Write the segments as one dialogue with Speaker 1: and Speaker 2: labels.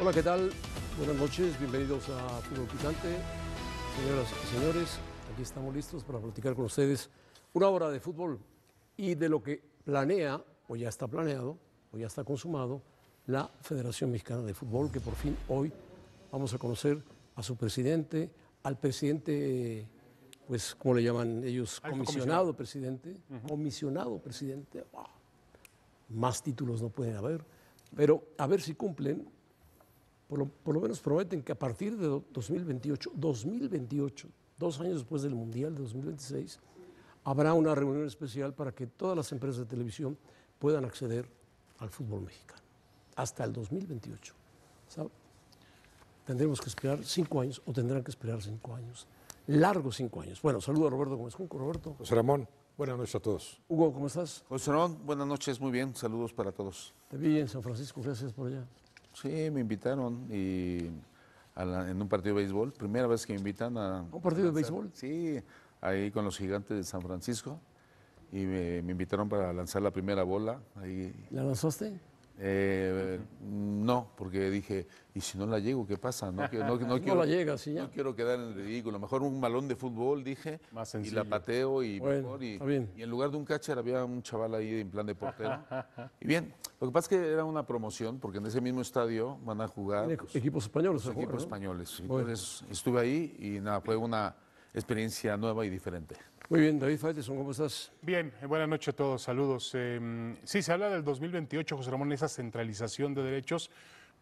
Speaker 1: Hola, ¿qué tal? Buenas noches, bienvenidos a Fútbol Picante. Señoras y señores, aquí estamos listos para platicar con ustedes una hora de fútbol y de lo que planea, o ya está planeado, o ya está consumado, la Federación Mexicana de Fútbol, que por fin hoy vamos a conocer a su presidente, al presidente, pues, ¿cómo le llaman ellos? comisionado, presidente, comisionado presidente. más títulos no pueden haber, pero a ver si cumplen por lo, menos prometen que a partir de 2028, 2028, dos años después del Mundial de 2026, habrá una reunión especial para que todas las empresas de televisión puedan acceder al fútbol mexicano, hasta el 2028. Tendremos que esperar cinco años o tendrán que esperar cinco años, largos cinco años. Bueno, saludo a Roberto Gómez Junco, Roberto. José Ramón,
Speaker 2: buenas noches a todos. Hugo, ¿cómo estás? José Ramón, buenas noches, muy bien, saludos para todos. Te vi
Speaker 1: en San Francisco, gracias por allá.
Speaker 2: Sí, me invitaron y en un partido de béisbol, primera vez que me invitan a... ¿Un partido de béisbol? Sí, ahí con los gigantes de San Francisco y me, invitaron para lanzar la primera bola. Ahí.
Speaker 1: ¿La lanzaste?
Speaker 2: Eh, no, porque dije, ¿y si no la llego, qué pasa? No, quiero, la llega, quiero quedar en el ridículo. Mejor un balón de fútbol, dije, y la pateo y Y, en lugar de un catcher había un chaval ahí en plan de portero. y bien, lo que pasa es que era una promoción, porque en ese mismo estadio van a jugar. equipos españoles. equipos españoles. Entonces estuve ahí y nada, fue una experiencia nueva y diferente.
Speaker 1: Muy bien, David
Speaker 3: Faiteson, ¿cómo estás? Bien, eh, buenas noches a todos, saludos. Em, sí, se habla del 2028, José Ramón, esa centralización de derechos,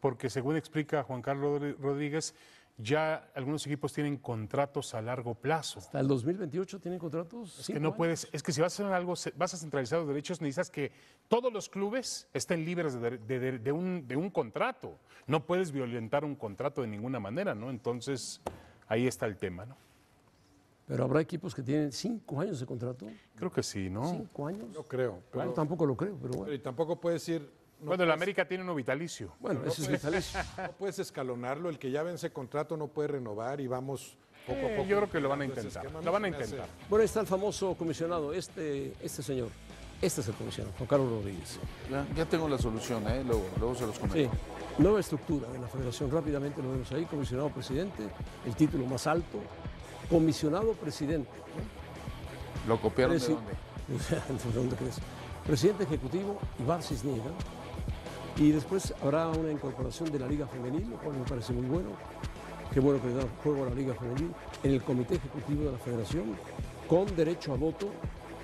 Speaker 3: porque según explica Juan Carlos Rodríguez, ya algunos equipos tienen contratos a largo plazo. Hasta el 2028 tienen contratos. Es que no puedes, es que si vas a hacer algo, vas a centralizar los derechos, necesitas que todos los clubes estén libres de, un, contrato. No puedes violentar un contrato de ninguna manera, ¿no? Entonces, ahí está el tema, ¿no?
Speaker 1: Pero habrá equipos que tienen cinco años de contrato. Creo que sí, ¿no? Cinco
Speaker 3: años. No creo.
Speaker 1: tampoco lo creo, pero bueno.
Speaker 3: y tampoco puedes decir
Speaker 1: bueno,
Speaker 4: el América tiene uno vitalicio. Bueno, ese es vitalicio. No puedes escalonarlo. El que ya vence contrato no puede
Speaker 1: renovar y vamos
Speaker 3: poco a eh, poco. Yo creo que lo van a intentar. lo van a intentar.
Speaker 1: Bueno, ahí está el famoso comisionado, este, este señor. Este es el comisionado, Juan Carlos Rodríguez.
Speaker 2: Ya, tengo la solución, ¿eh? luego, luego se los comento.
Speaker 1: Sí. Nueva estructura de la federación, rápidamente lo vemos ahí, comisionado presidente, el título más alto, comisionado presidente. ¿Lo copiaron dónde? Presidente ejecutivo, Ibar Cisniega. Y después habrá una incorporación de la Liga Femenil, lo cual me parece muy bueno. Qué bueno que le da juego a la Liga Femenil en el Comité Ejecutivo de la Federación, con derecho a voto,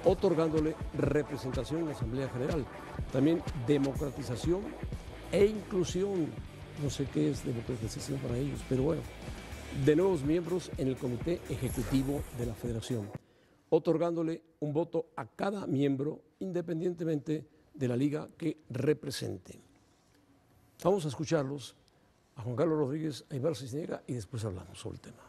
Speaker 1: otorgándole representación en la Asamblea General. También democratización e inclusión. No sé qué es democratización para ellos, pero bueno, de nuevos miembros en el Comité Ejecutivo de la Federación, otorgándole un voto a cada miembro independientemente de la liga que represente. Vamos a escucharlos a Juan Carlos Rodríguez, a Ibarro Cisniega y después hablamos sobre el tema.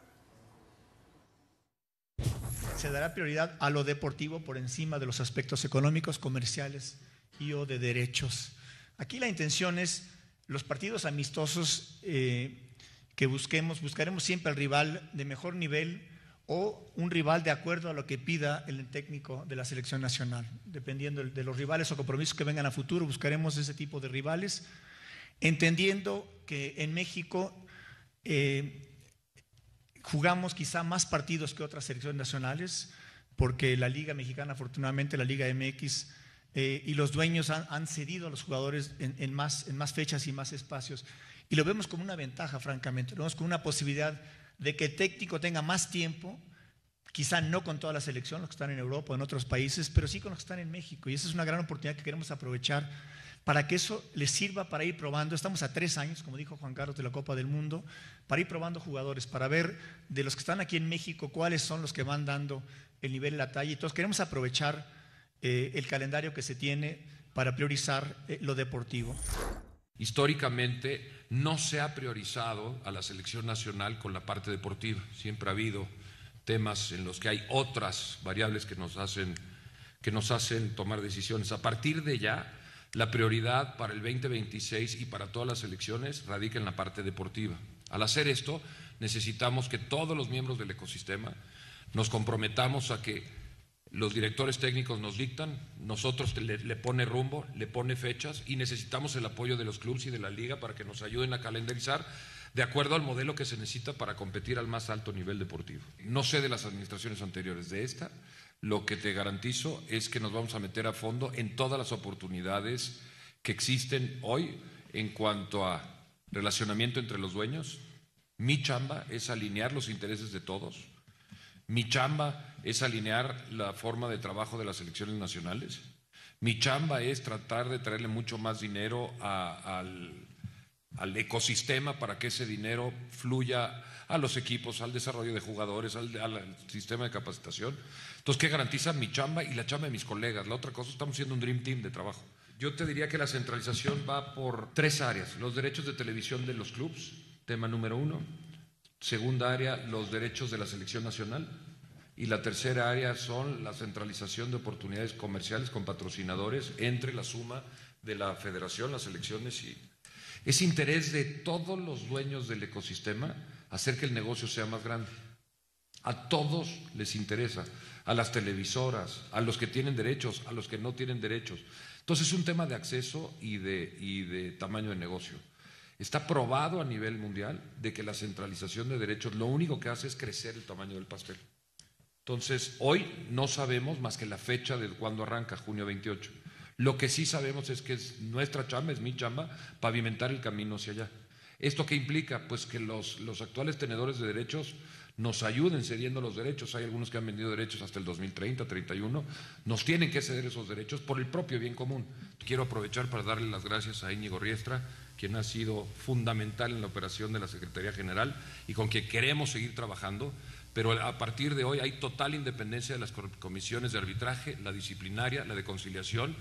Speaker 5: Se dará prioridad a lo deportivo por encima de los aspectos económicos, comerciales y o de derechos. Aquí la intención es los partidos amistosos eh, que busquemos, buscaremos siempre al rival de mejor nivel o un rival de acuerdo a lo que pida el técnico de la selección nacional. Dependiendo de los rivales o compromisos que vengan a futuro, buscaremos ese tipo de rivales, entendiendo que en México eh, jugamos quizá más partidos que otras selecciones nacionales, porque la Liga Mexicana, afortunadamente, la Liga MX eh, y los dueños han, cedido a los jugadores más, en más fechas y más espacios. Y lo vemos como una ventaja, francamente, lo vemos como una posibilidad de que el técnico tenga más tiempo, quizá no con toda la selección, los que están en Europa, en otros países, pero sí con los que están en México. Y esa es una gran oportunidad que queremos aprovechar para que eso les sirva para ir probando. Estamos a tres años, como dijo Juan Carlos, de la Copa del Mundo, para ir probando jugadores, para ver de los que están aquí en México cuáles son los que van dando el nivel y la talla. Entonces queremos aprovechar eh, el calendario que se tiene para priorizar eh, lo deportivo.
Speaker 6: Históricamente no se ha priorizado a la selección nacional con la parte deportiva. Siempre ha habido temas en los que hay otras variables que nos hacen, que nos hacen tomar decisiones. A partir de ya, la prioridad para el 2026 y para todas las elecciones radica en la parte deportiva. Al hacer esto, necesitamos que todos los miembros del ecosistema nos comprometamos a que los directores técnicos nos dictan, nosotros le, pone rumbo, le pone fechas y necesitamos el apoyo de los clubes y de la liga para que nos ayuden a calendarizar de acuerdo al modelo que se necesita para competir al más alto nivel deportivo. No sé de las administraciones anteriores, de esta, lo que te garantizo es que nos vamos a meter a fondo en todas las oportunidades que existen hoy en cuanto a relacionamiento entre los dueños. Mi chamba es alinear los intereses de todos mi chamba es alinear la forma de trabajo de las selecciones nacionales. Mi chamba es tratar de traerle mucho más dinero al, ecosistema para que ese dinero fluya a los equipos, al desarrollo de jugadores, al, al sistema de capacitación. Entonces, ¿qué garantiza mi chamba y la chamba de mis colegas? La otra cosa, estamos siendo un Dream Team de trabajo. Yo te diría que la centralización va por tres áreas. Los derechos de televisión de los clubes, tema número uno. Segunda área, los derechos de la selección nacional. Y la tercera área son la centralización de oportunidades comerciales con patrocinadores entre la suma de la federación, las elecciones y... Es interés de todos los dueños del ecosistema hacer que el negocio sea más grande. A todos les interesa, a las televisoras, a los que tienen derechos, a los que no tienen derechos. Entonces es un tema de acceso y de, de tamaño de negocio. Está probado a nivel mundial de que la centralización de derechos lo único que hace es crecer el tamaño del pastel. Entonces, hoy no sabemos más que la fecha de cuando arranca, junio 28. Lo que sí sabemos es que es nuestra chamba, es mi chamba, pavimentar el camino hacia allá. ¿Esto qué implica? Pues que los, los actuales tenedores de derechos nos ayuden cediendo los derechos. Hay algunos que han vendido derechos hasta el 2030, 31. Nos tienen que ceder esos derechos por el propio bien común. Quiero aprovechar para darle las gracias a Íñigo Riestra, quien ha sido fundamental en la operación de la Secretaría General y con quien queremos seguir trabajando. Pero a partir de hoy hay total independencia de las comisiones de arbitraje, la disciplinaria, la de conciliación,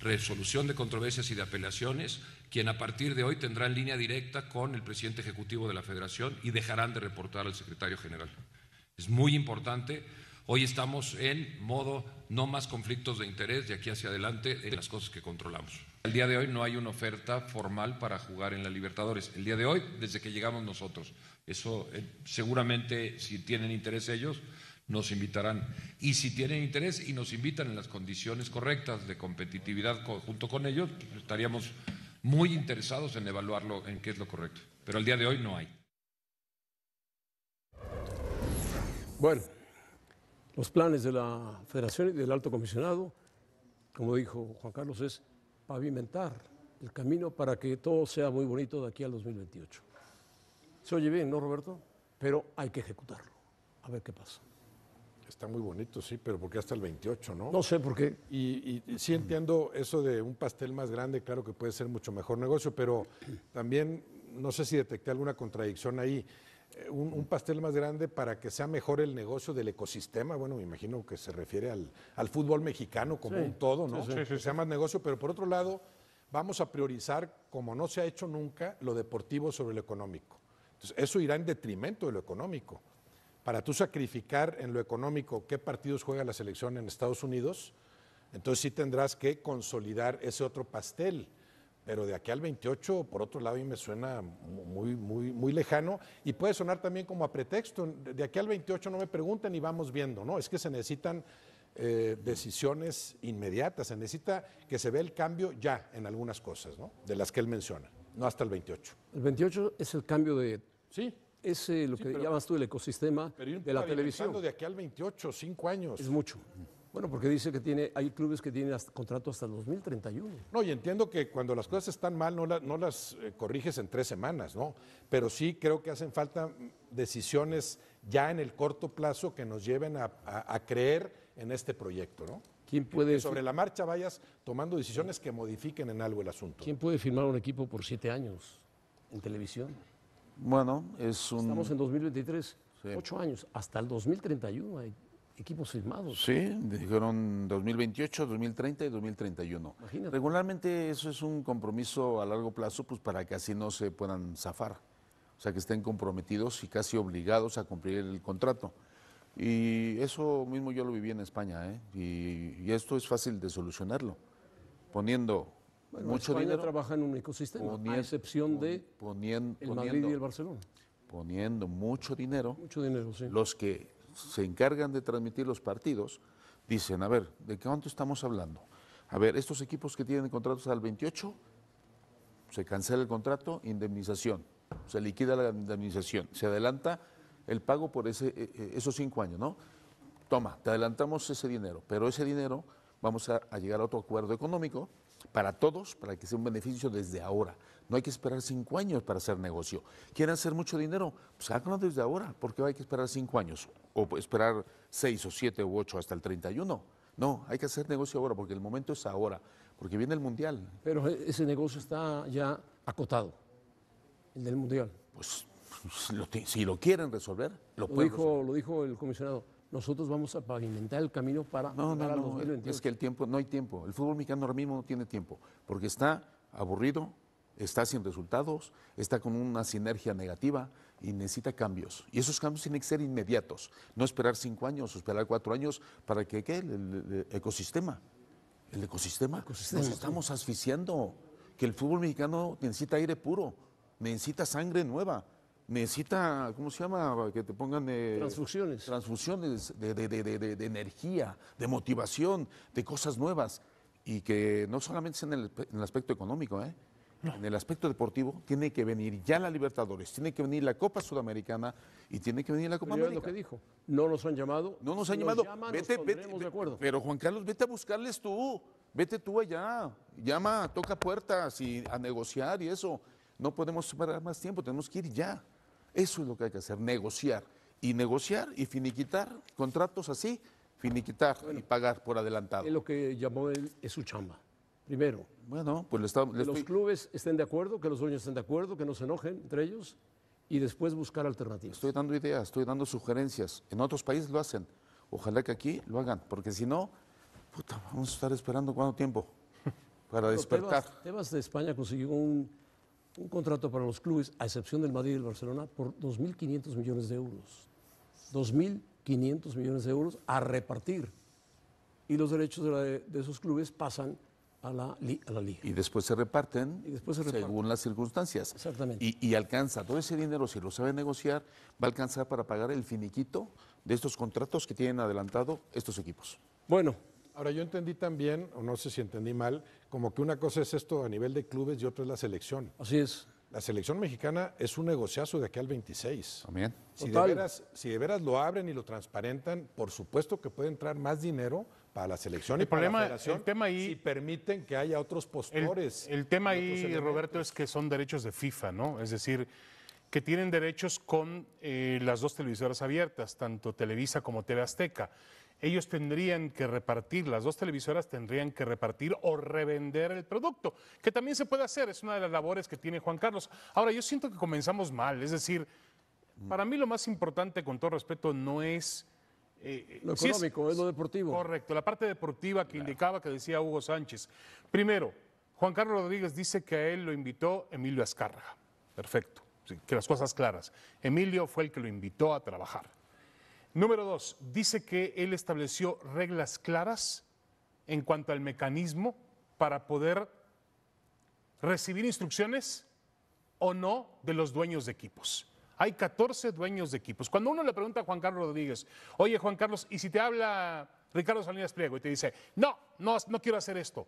Speaker 6: resolución de controversias y de apelaciones, quien a partir de hoy tendrá en línea directa con el presidente ejecutivo de la federación y dejarán de reportar al secretario general. Es muy importante. Hoy estamos en modo no más conflictos de interés de aquí hacia adelante en las cosas que controlamos. El día de hoy no hay una oferta formal para jugar en la Libertadores. El día de hoy, desde que llegamos nosotros, eso eh, seguramente si tienen interés ellos nos invitarán. Y si tienen interés y nos invitan en las condiciones correctas de competitividad junto con ellos, pues, estaríamos muy interesados en evaluarlo, en qué es lo correcto. Pero al día de hoy no hay.
Speaker 1: Bueno, los planes de la Federación y del Alto Comisionado, como dijo Juan Carlos, es pavimentar el camino para que todo sea muy bonito de aquí al 2028. Se oye bien, ¿no, Roberto? Pero hay que ejecutarlo.
Speaker 4: A ver qué pasa. Está muy bonito, sí, pero porque hasta el 28, ¿no? No sé por qué. Y, sí entiendo eso de un pastel más grande, claro que puede ser mucho mejor negocio, pero también no sé si detecté alguna contradicción ahí. Eh, un, pastel más grande para que sea mejor el negocio del ecosistema, bueno, me imagino que se refiere al, fútbol mexicano como un todo, ¿no? Sí, sí, que sea más negocio, pero por otro lado, vamos a priorizar, como no se ha hecho nunca, lo deportivo sobre lo económico eso irá en detrimento de lo económico. Para tú sacrificar en lo económico qué partidos juega la selección en Estados Unidos, entonces sí tendrás que consolidar ese otro pastel. Pero de aquí al 28, por otro lado, y me suena muy, muy, muy lejano y puede sonar también como a pretexto. De aquí al 28 no me pregunten y vamos viendo, ¿no? Es que se necesitan eh, decisiones inmediatas, se necesita que se vea el cambio ya en algunas cosas, ¿no? De las que él menciona. No hasta el 28.
Speaker 1: El 28 es el cambio de... Sí. Es lo que llamas tú el ecosistema de la televisión. de aquí al 28, cinco años. Es mucho. Bueno, porque dice que tiene, hay clubes que tienen contrato hasta el 2031. No, y entiendo que cuando las cosas están
Speaker 4: mal no, no las eh, corriges en tres semanas, ¿no? Pero sí creo que hacen falta decisiones ya en el corto plazo que nos lleven a creer en este proyecto, ¿no? que sobre la marcha vayas tomando decisiones que modifiquen en algo el asunto. ¿Quién puede firmar
Speaker 1: un equipo por siete años en televisión?
Speaker 2: Bueno, es un... Estamos en
Speaker 1: 2023, ocho años, hasta el 2031 hay equipos firmados. Sí,
Speaker 2: dijeron 2028, 2030 y 2031. Regularmente eso es un compromiso a largo plazo pues para que así no se puedan zafar, o sea que estén comprometidos y casi obligados a cumplir el contrato. Y eso mismo yo lo viví en España, ¿eh? y, esto es fácil de solucionarlo, poniendo mucho dinero. trabaja en un
Speaker 1: ecosistema, poniendo, a
Speaker 2: excepción de poniendo, el Madrid y el Barcelona. Poniendo mucho dinero. Mucho dinero, Los que se encargan de transmitir los partidos dicen, a ver, ¿de cuánto estamos hablando? A ver, estos equipos que tienen contratos al 28, se cancela el contrato, indemnización, se liquida la indemnización, se adelanta el pago por ese, eh, eh, esos cinco años, ¿no? Toma, te adelantamos ese dinero, pero ese dinero vamos a, llegar a otro acuerdo económico para todos, para que sea un beneficio desde ahora. No hay que esperar cinco años para hacer negocio. ¿Quieren hacer mucho dinero? Pues háganlo desde ahora, porque hay que esperar cinco años, o esperar seis o siete o ocho hasta el 31. No, hay que hacer negocio ahora, porque el momento es ahora, porque viene el Mundial.
Speaker 1: Pero ese negocio está ya acotado, el del Mundial.
Speaker 2: Pues pues, si lo quieren resolver, lo, pueden dijo,
Speaker 1: Lo dijo el comisionado. Nosotros vamos a pavimentar el camino para no, no, Es
Speaker 2: que el tiempo, no hay tiempo. El fútbol mexicano ahora mismo no tiene tiempo, porque está aburrido, está sin resultados, está con una sinergia negativa y necesita cambios. Y esos cambios tienen que ser inmediatos, no esperar cinco años esperar cuatro años para que El, ecosistema. El ecosistema. ecosistema. Nos estamos asfixiando. Que el fútbol mexicano necesita aire puro, necesita sangre nueva necesita, ¿cómo se llama? Que te pongan... Eh, transfusiones. Transfusiones de, energía, de motivación, de cosas nuevas. Y que no solamente sea en el, aspecto económico, ¿eh? En el aspecto deportivo tiene que venir ya la Libertadores, tiene que venir la Copa Sudamericana y tiene que venir la Copa América. lo que dijo. No nos han llamado. No nos han llamado. vete, vete, Pero Juan Carlos, vete a buscarles tú. Vete tú allá. Llama, toca puertas y a negociar y eso. No podemos esperar más tiempo, tenemos que ir ya. Eso es lo que hay que hacer, negociar. Y negociar y finiquitar contratos así, finiquitar y pagar por adelantado. Es lo que llamó él, es su chamba. Primero. Bueno, pues le estamos. Que los clubes estén de acuerdo, que los dueños estén de acuerdo, que no se enojen entre ellos y después buscar alternativas. Estoy dando ideas, estoy dando sugerencias. En otros países lo hacen. Ojalá que aquí lo hagan, porque si no, puta, vamos a estar esperando cuánto tiempo para despertar.
Speaker 1: de España consiguió un un contrato para los clubes, a excepción del Madrid y el Barcelona, por 2.500 millones de euros. 2.500 millones de euros a repartir. Y los derechos de, esos clubes pasan a la,
Speaker 2: liga. Y después se reparten, y según las circunstancias. Exactamente. y, alcanza todo ese dinero, si lo sabe negociar, va a alcanzar para pagar el finiquito de estos contratos que tienen adelantado estos equipos. Bueno,
Speaker 4: Ahora, yo entendí también, o no sé si entendí mal, como que una cosa es esto a nivel de clubes y otra es la selección. Así es. La selección mexicana es un negociazo de aquí al 26. También. Si de, veras, lo abren y lo transparentan, por supuesto que puede entrar más dinero para la selección y para la federación,
Speaker 3: tema ahí, si permiten que haya otros postores. El, tema ahí, Roberto, es que son derechos de FIFA, ¿no? Es decir, que tienen derechos con eh, las dos televisoras abiertas, tanto Televisa como TV Azteca ellos tendrían que repartir, las dos televisoras tendrían que repartir o revender el producto, que también se puede hacer, es una de las labores que tiene Juan Carlos. Ahora, yo siento que comenzamos mal, es decir, para mí lo más importante, con todo respeto, no es... Eh, eh, lo económico, es, lo deportivo. Correcto, la parte deportiva que indicaba que decía Hugo Sánchez. Primero, Juan Carlos Rodríguez dice que a él lo invitó Emilio Azcárraga. Perfecto, que las cosas claras. Emilio fue el que lo invitó a trabajar. Número dos, dice que él estableció reglas claras en cuanto al mecanismo para poder recibir instrucciones o no de los dueños de equipos. Hay 14 dueños de equipos. Cuando uno le pregunta a Juan Carlos Rodríguez, oye Juan Carlos, ¿y si te habla Ricardo Salinas Pliego y te dice, no, no, no quiero hacer esto?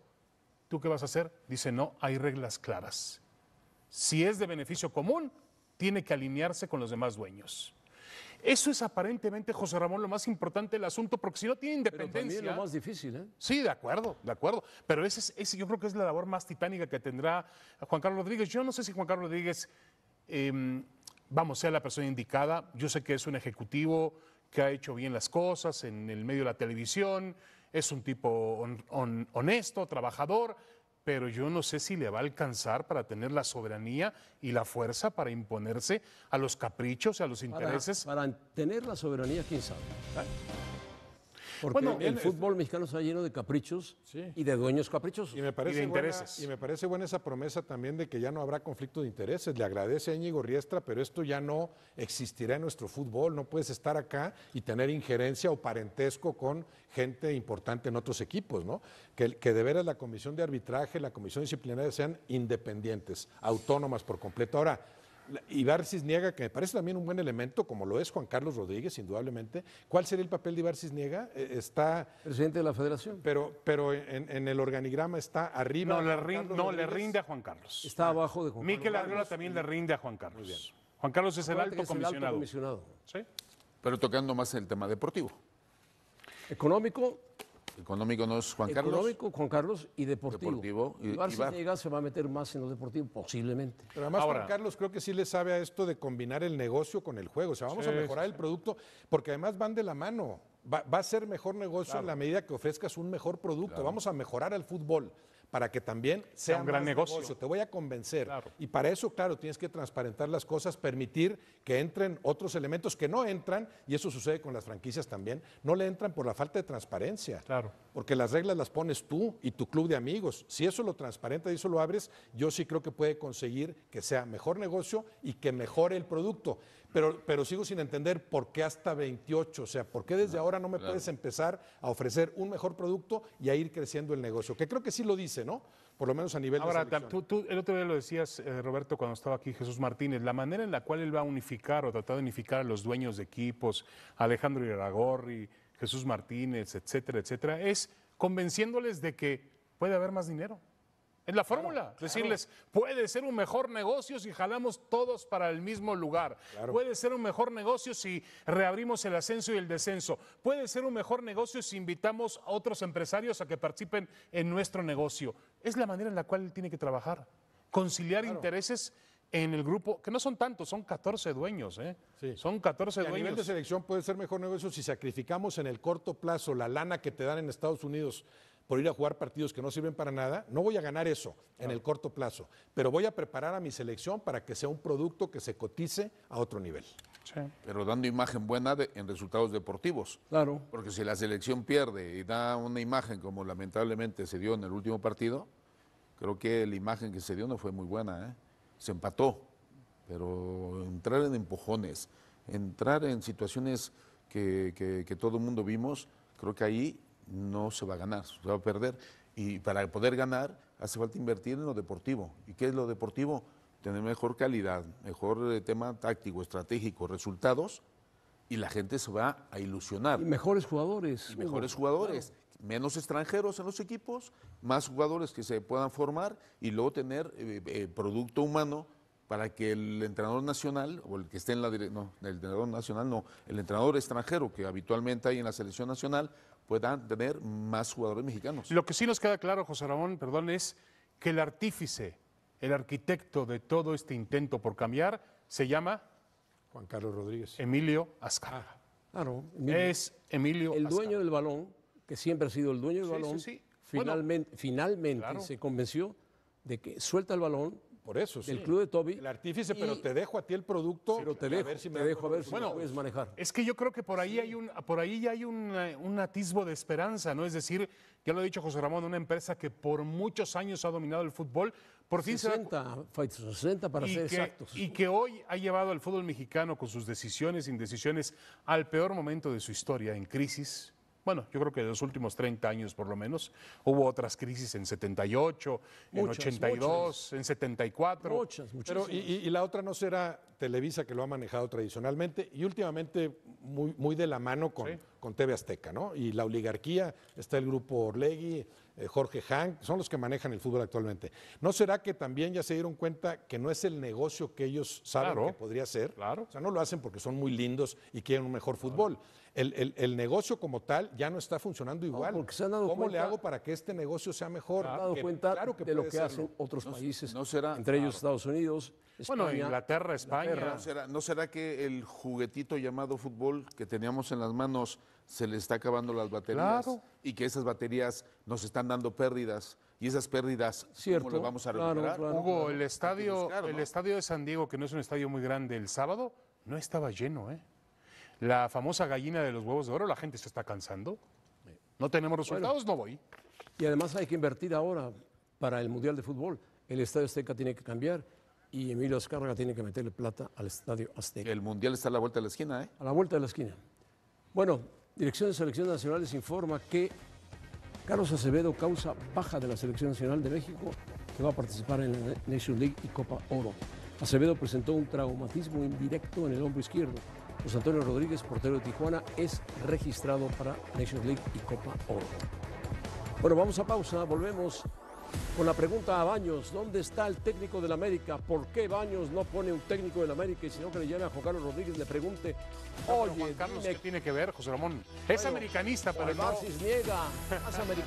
Speaker 3: ¿Tú qué vas a hacer? Dice, no, hay reglas claras. Si es de beneficio común, tiene que alinearse con los demás dueños. Eso es aparentemente, José Ramón, lo más importante del asunto, porque si no tiene independencia. Pero también lo más difícil, ¿eh? Sí, de acuerdo, de acuerdo. Pero ese, es, yo creo que es la labor más titánica que tendrá Juan Carlos Rodríguez. Yo no sé si Juan Carlos Rodríguez, em, vamos, sea la persona indicada. Yo sé que es un ejecutivo que ha hecho bien las cosas en el medio de la televisión, es un tipo honesto, trabajador, pero yo no sé si le va a alcanzar para tener la soberanía y la fuerza para imponerse a los caprichos, a los intereses.
Speaker 1: Para, tener la soberanía, quién sabe. Porque bueno, el fútbol mexicano está lleno de caprichos y de dueños caprichosos. Y, me parece intereses. Y me
Speaker 4: parece buena esa promesa también de que ya no habrá conflicto de intereses. Le agradece a Íñigo Riestra, pero esto ya no existirá en nuestro fútbol. No puedes estar acá y tener injerencia o parentesco con gente importante en otros equipos, ¿no? Que, que de veras la comisión de arbitraje, la comisión disciplinaria sean independientes, autónomas por completo. Ahora, Ibar Cisniega, que me parece también un buen elemento, como lo es Juan Carlos Rodríguez, indudablemente. ¿Cuál sería el papel de Ibar Cisniega? Eh, está. Presidente de la Federación. Pero, pero en, el organigrama está arriba. No, le, rinde, a
Speaker 3: Juan Carlos. Está abajo de Juan Carlos. Miquel Arriola también le rinde a Juan Carlos. Muy bien.
Speaker 2: Juan Carlos es el es el alto comisionado. Sí. Pero tocando más el tema deportivo.
Speaker 1: Económico,
Speaker 2: Económico no es Juan Carlos. Económico, Juan Carlos y deportivo. deportivo y, Si
Speaker 1: llega, se va a meter más en lo deportivo, posiblemente.
Speaker 4: Pero además Juan Carlos creo que sí le sabe a esto de combinar el negocio con el juego. O sea, vamos a mejorar el producto porque además van de la mano. Va, a ser mejor negocio a en la medida que ofrezcas un mejor producto. Vamos a mejorar el fútbol para que también sea, un gran negocio. Te voy a convencer. Y para eso, claro, tienes que transparentar las cosas, permitir que entren otros elementos que no entran, y eso sucede con las franquicias también, no le entran por la falta de transparencia. Claro. Porque las reglas las pones tú y tu club de amigos. Si eso lo transparentas y eso lo abres, yo sí creo que puede conseguir que sea mejor negocio y que mejore el producto. Pero, pero sigo sin entender por qué hasta 28, o sea, por qué desde ahora no me puedes empezar a ofrecer un mejor producto
Speaker 3: y a ir creciendo el negocio, que creo que sí lo dice ¿no? Por lo menos a nivel Tú, el otro día lo decías, eh, Roberto, cuando estaba aquí Jesús Martínez, la manera en la cual él va a unificar o tratar de unificar a los dueños de equipos, Alejandro Iragorri, Jesús Martínez, etcétera, etcétera, es convenciéndoles de que puede haber más dinero. Es la fórmula. Decirles, puede ser un mejor negocio si jalamos todos para el mismo lugar. Puede ser un mejor negocio si reabrimos el ascenso y el descenso. Puede ser un mejor negocio si invitamos a otros empresarios a que participen en nuestro negocio. Es la manera en la cual tiene que trabajar. Conciliar intereses en el grupo, que no son tantos, son 14 dueños. ¿eh? Son 14 dueños. A nivel de
Speaker 4: selección puede ser mejor negocio si sacrificamos en el corto plazo la lana que te dan en Estados Unidos por ir a jugar partidos que no sirven para nada, no voy a ganar eso en el corto plazo, pero voy a preparar a mi selección para que sea un producto que se cotice a
Speaker 2: otro nivel. Pero dando imagen buena en resultados deportivos. Claro. Porque si la selección pierde y da una imagen como lamentablemente se dio en el último partido, creo que la imagen que se dio no fue muy buena. ¿eh? Se empató, pero entrar en empujones, entrar en situaciones que, que, que todo el mundo vimos, creo que ahí no se va a ganar, se va a perder. Y para poder ganar hace falta invertir en lo deportivo. ¿Y qué es lo deportivo? Tener mejor calidad, mejor eh, tema táctico, estratégico, resultados, y la gente se va a ilusionar. Y mejores jugadores. mejores jugadores. Menos extranjeros en los equipos, más jugadores que se puedan formar y luego tener eh, eh, producto humano para que el entrenador nacional, o el que esté en la no, el entrenador nacional no, el entrenador extranjero que habitualmente hay en la selección nacional, pueda tener más jugadores mexicanos. Lo que sí nos queda claro, José Ramón, perdón, es que el artífice, el
Speaker 3: arquitecto de todo este intento por cambiar, se llama... Juan Carlos Rodríguez. Emilio
Speaker 1: Azcárraga. Ah, claro, Emilio. es Emilio El dueño del balón, que siempre ha sido el dueño del balón, finalmente, se convenció de que suelta el balón, por eso, sí. club de Toby. El artífice, pero te dejo a ti el producto. pero te dejo, a ver si me, puedes
Speaker 3: manejar. Es que yo creo que por ahí hay un, por ahí hay eh, un, atisbo de esperanza, ¿no? Es decir, ya lo ha dicho José Ramón, una empresa que por muchos años ha dominado el fútbol. Por fin
Speaker 1: 60, se 60 para y ser exactos.
Speaker 3: Y que hoy ha llevado al fútbol mexicano con sus decisiones, indecisiones, al peor momento de su historia, en crisis, bueno, yo creo que en los últimos 30 años por lo menos, hubo otras crisis en 78, en 82, en 74.
Speaker 1: Muchas, muchas. y,
Speaker 4: la otra no será Televisa, que lo ha manejado tradicionalmente y últimamente muy, muy de la mano con, con TV Azteca, ¿no? Y la oligarquía, está el grupo Orlegui, eh, Jorge Hank, son los que manejan el fútbol actualmente. ¿No será que también ya se dieron cuenta que no es el negocio que ellos saben que podría ser? Claro. O sea, no lo hacen porque son muy lindos y quieren un mejor fútbol el, el, el, negocio como tal ya no está funcionando igual. ¿Cómo le hago para que este negocio sea mejor? dado cuenta de lo que hacen otros
Speaker 2: países, será, entre ellos Estados Unidos, España, Inglaterra, España. ¿No, será, que el juguetito llamado fútbol que teníamos en las manos se le está acabando las baterías y que esas baterías nos están dando pérdidas? y esas pérdidas Cierto, ¿cómo vamos a recuperar? el
Speaker 3: estadio, el estadio de San Diego, que no es un estadio muy grande, el sábado no estaba lleno, ¿eh?
Speaker 1: la famosa gallina de los huevos de oro, la gente se está cansando. No tenemos resultados, no voy. Y además hay que invertir ahora para el Mundial de Fútbol. El Estadio Azteca tiene que cambiar y Emilio Azcárraga tiene que meterle plata al Estadio Azteca.
Speaker 2: El Mundial está a la vuelta de la esquina, ¿eh? A
Speaker 1: la vuelta de la esquina. Bueno, Dirección de Selección Nacionales informa que Carlos Acevedo causa baja de la Selección Nacional de México que va a participar en la Nation League y Copa Oro. Acevedo presentó un traumatismo indirecto en el hombro izquierdo. José Antonio Rodríguez, portero de Tijuana, es registrado para Nations League y Copa Oro. Bueno, vamos a pausa, volvemos con la pregunta a Baños, ¿dónde está el técnico del América? ¿Por qué Baños no pone un técnico del América y no que le llame a Juan Carlos Rodríguez le pregunte, oye, Juan Carlos, ¿qué
Speaker 6: tiene que ver, José Ramón? Es americanista, pero no... niega, es americanista.